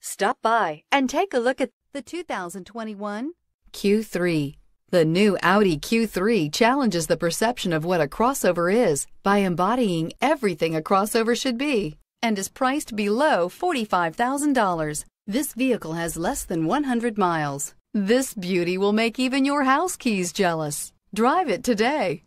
Stop by and take a look at the 2021 Q3. The new Audi Q3 challenges the perception of what a crossover is by embodying everything a crossover should be and is priced below $45,000. This vehicle has less than 100 miles. This beauty will make even your house keys jealous. Drive it today.